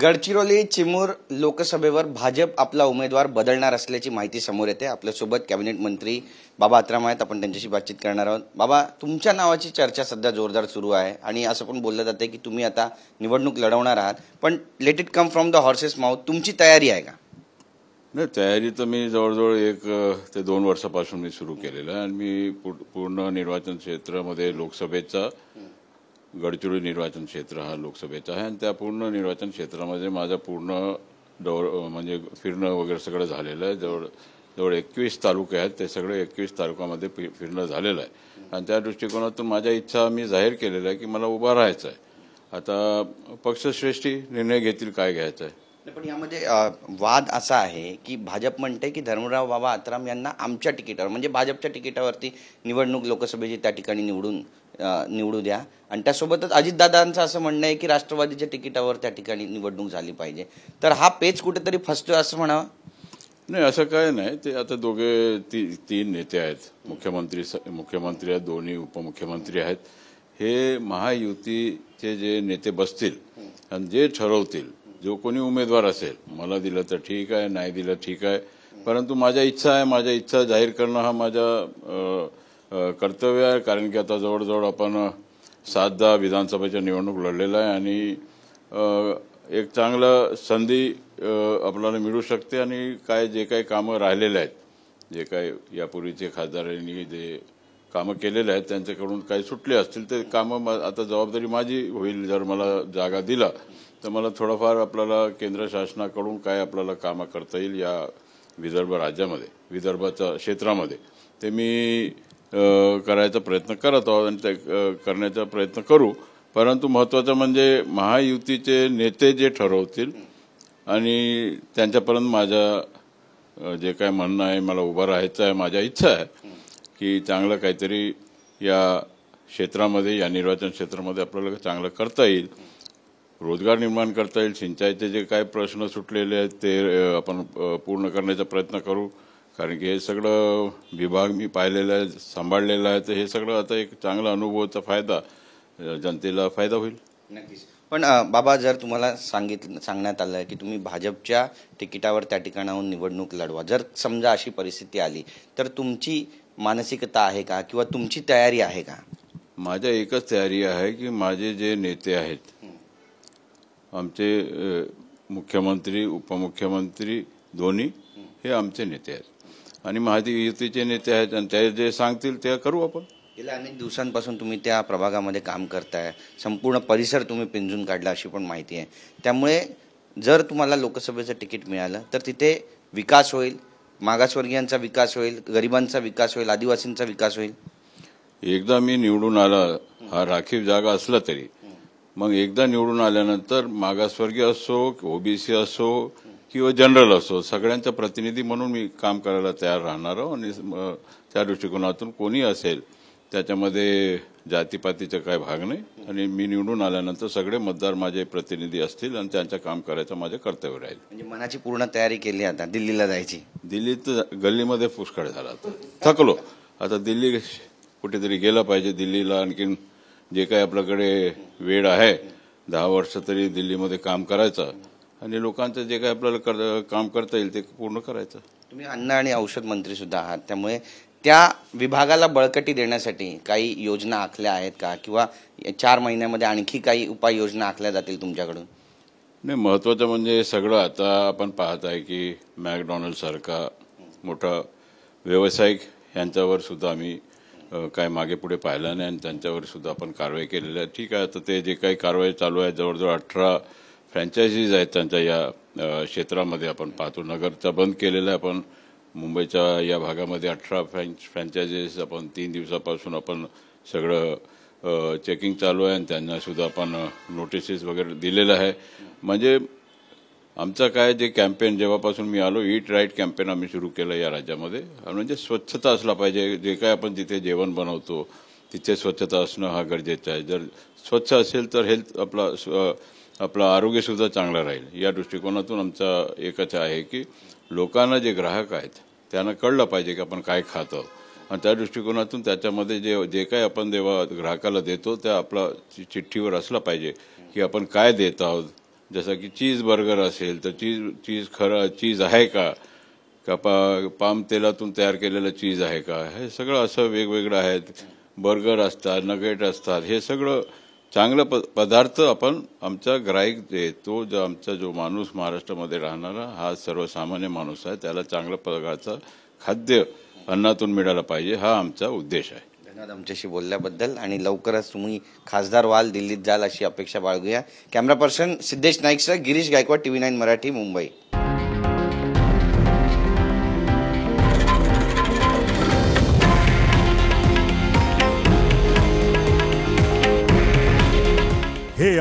गडचिरोली चिमूर लोकसभेवर भाजप आपला उमेदवार बदलणार असल्याची माहिती समोर येते आपल्यासोबत कॅबिनेट मंत्री बाबा अत्राम आहेत आपण त्यांच्याशी बातचीत करणार आहोत बाबा तुमच्या नावाची चर्चा सध्या जोरदार सुरू आहे आणि असं पण बोललं जातं की तुम्ही आता निवडणूक लढवणार आहात पण let it come from the horse's mouth तुमची तयारी आहे का नाही तयारी तर मी जवळजवळ एक ते दोन वर्षापासून मी सुरू केलेलं आणि मी पूर्ण निर्वाचन क्षेत्रामध्ये लोकसभेचं गडचिरोली निर्वाचन क्षेत्र हा लोकसभेचा आहे आणि त्या पूर्ण निर्वाचन क्षेत्रामध्ये माझं पूर्ण दौर म्हणजे फिरणं वगैरे सगळं झालेलं आहे जवळ जवळ एकवीस तालुके आहेत ते सगळे एकवीस तालुक्यामध्ये फिरणं झालेलं आहे आणि त्या दृष्टिकोनातून माझ्या इच्छा मी जाहीर केलेल्या आहे की मला उभा राहायचं आहे आता पक्षश्रेष्ठी निर्णय घेतील काय घ्यायचं आहे पण यामध्ये वाद असा आहे की भाजप म्हणते की धर्मराव बाबा आत्राम यांना आमच्या तिकिटावर म्हणजे भाजपच्या तिकिटावरती निवडणूक लोकसभेची त्या ठिकाणी निवडून निवडू द्या आणि त्यासोबतच अजितदादांचं असं म्हणणं आहे की राष्ट्रवादीच्या तिकिटावर त्या ठिकाणी निवडणूक झाली पाहिजे तर हा पेच कुठेतरी फसतोय असं म्हणावं नाही असं काय नाही ते आता दोघे ती तीन नेते आहेत मुख्यमंत्री मुख्यमंत्री आहेत दोन्ही उपमुख्यमंत्री आहेत हे महायुतीचे जे नेते बसतील आणि जे ठरवतील जो कोणी उमेदवार असेल मला दिलं तर ठीक आहे नाही दिलं ठीक आहे परंतु माझ्या इच्छा आहे माझ्या इच्छा जाहीर करणं हा माझ्या कर्तव्य आहे कारण की आता जवळजवळ आपण सात दहा विधानसभेच्या निवडणूक लढलेला आहे आणि एक चांगलं संधी आपल्याला मिळू शकते आणि काय जे काही कामं राहिलेले आहेत जे काय यापूर्वीचे खासदारांनी जे कामं केलेले आहेत त्यांच्याकडून काही सुटले असतील ते कामं आता जबाबदारी माझी होईल जर मला जागा दिला तर मला थोडंफार आपल्याला केंद्र शासनाकडून काय आपल्याला कामं करता येईल या विदर्भ राज्यामध्ये विदर्भाच्या क्षेत्रामध्ये ते मी करायचा प्रयत्न करत आहोत आणि ते करण्याचा प्रयत्न करू परंतु महत्त्वाचं म्हणजे महायुतीचे नेते जे ठरवतील आणि त्यांच्यापर्यंत माझ्या जे काय म्हणणं आहे मला उभं राहायचं आहे माझ्या इच्छा आहे की चांगलं काहीतरी या क्षेत्रामध्ये या निर्वाचन क्षेत्रामध्ये आपल्याला चांगलं करता येईल रोजगार निर्माण करता येईल सिंचाईचे जे काय प्रश्न सुटलेले आहेत ते आपण पूर्ण करण्याचा प्रयत्न करू कारण की हे सगळं विभाग मी पाहिलेलं आहे सांभाळलेलं आहे तर हे सगळं आता एक चांगला अनुभवाचा फायदा जनतेला फायदा होईल नक्कीच पण बाबा जर तुम्हाला सांगितलं सांगण्यात आलं आहे की तुम्ही भाजपच्या तिकिटावर त्या ठिकाणाहून निवडणूक लढवा जर समजा अशी परिस्थिती आली तर तुमची मानसिकता आहे का किंवा तुमची तयारी आहे का माझ्या एकच तयारी आहे की माझे जे नेते आहेत आमचे मुख्यमंत्री उपमुख्यमंत्री दोन्ही हे आमचे नेते आहेत आणि माहिती युतीचे नेते आहेत आणि ते जे सांगतील ते करू आपण गेल्या अनेक दिवसांपासून तुम्ही त्या प्रभागामध्ये काम करताय संपूर्ण परिसर तुम्ही पिंजून काढला अशी पण माहिती आहे त्यामुळे जर तुम्हाला लोकसभेचं तिकीट मिळालं तर तिथे विकास होईल मागासवर्गीयांचा विकास होईल गरिबांचा विकास होईल आदिवासींचा विकास होईल एकदा मी निवडून आला हा राखीव जागा असला तरी मग एकदा निवडून आल्यानंतर मागासवर्गीय असो ओबीसी असो किंवा जनरल असो सगळ्यांचा प्रतिनिधी म्हणून मी काम करायला तयार राहणार आहो आणि त्या दृष्टिकोनातून कोणी असेल त्याच्यामध्ये जातीपातीचा काय भाग नाही आणि मी निवडून आल्यानंतर सगळे मतदार माझे प्रतिनिधी असतील आणि त्यांचं काम करायचं माझे कर्तव्य राहील म्हणजे मनाची पूर्ण तयारी केली आता दिल्लीला जायची दिल्लीत गल्लीमध्ये पुष्कळ झाला आता थकलो आता दिल्ली कुठेतरी गेला पाहिजे दिल्लीला आणखीन जे काही आपल्याकडे वेळ आहे दहा वर्ष तरी दिल्लीमध्ये काम करायचं आणि लोकांचं जे काही आपल्याला कर काम करता येईल ते पूर्ण करायचं तुम्ही अन्न आणि औषध मंत्री सुद्धा आहात त्यामुळे त्या विभागाला बळकटी देण्यासाठी काही योजना आखल्या आहेत का किंवा चार महिन्यामध्ये आणखी काही उपाययोजना आखल्या जातील तुमच्याकडून नाही महत्त्वाचं म्हणजे सगळं आता आपण पाहत आहे की मॅकडॉनल्डसारखा मोठा व्यावसायिक यांच्यावर सुद्धा आम्ही काय मागे पुढे पाहिलं नाही आणि त्यांच्यावर सुद्धा आपण कारवाई केलेली आहे ठीक आहे आता ते जे काही कारवाई चालू आहे जवळजवळ अठरा फ्रँचायझीज आहेत त्यांच्या या क्षेत्रामध्ये आपण पाहतो नगरचा बंद केलेला आहे आपण मुंबईच्या या भागामध्ये अठरा फ्रँच फ्रँचायझीज आपण तीन दिवसापासून आपण सगळं चेकिंग चालू आहे आणि त्यांनासुद्धा आपण नोटिसेस वगैरे दिलेलं आहे म्हणजे आमचं काय जे कॅम्पेन जेव्हापासून मी आलो ईट राईट कॅम्पेन आम्ही सुरू केलं या राज्यामध्ये म्हणजे स्वच्छता असला पाहिजे जे काय आपण जिथे जेवण बनवतो तिथे स्वच्छता असणं हा गरजेचं आहे जर स्वच्छ असेल तर हेल्थ आपला आपलं आरोग्यसुद्धा चांगलं राहील या दृष्टिकोनातून आमचा एकच आहे की लोकांना जे ग्राहक आहेत त्यांना कळलं पाहिजे की आपण काय खातो आणि त्या दृष्टिकोनातून त्याच्यामध्ये जे जे काही आपण देवा ग्राहकाला देतो त्या आपला चिठ्ठीवर असलं पाहिजे की आपण काय देत आहोत जसं की चीज बर्गर असेल तर चीज चीज खरं चीज आहे का का पा पाम तेलातून तयार केलेलं चीज आहे का हे सगळं असं वेगवेगळं आहेत बर्गर असतात नगेट असतात हे सगळं चांगला प पदार्थ आपण आमचा ग्राहक जे तो जो आमचा जो माणूस महाराष्ट्रामध्ये राहणारा हा सर्वसामान्य माणूस आहे त्याला चांगल्या प्रकारचा खाद्य अन्नातून मिळाला पाहिजे हा आमचा उद्देश आहे धन्यवाद आमच्याशी बोलल्याबद्दल आणि लवकरच तुम्ही खासदार व्हाल दिल्लीत जाल अशी अपेक्षा बाळगूया camera person Siddhesh Naik sir Girish Gaikwad V nine Marathi Mumbai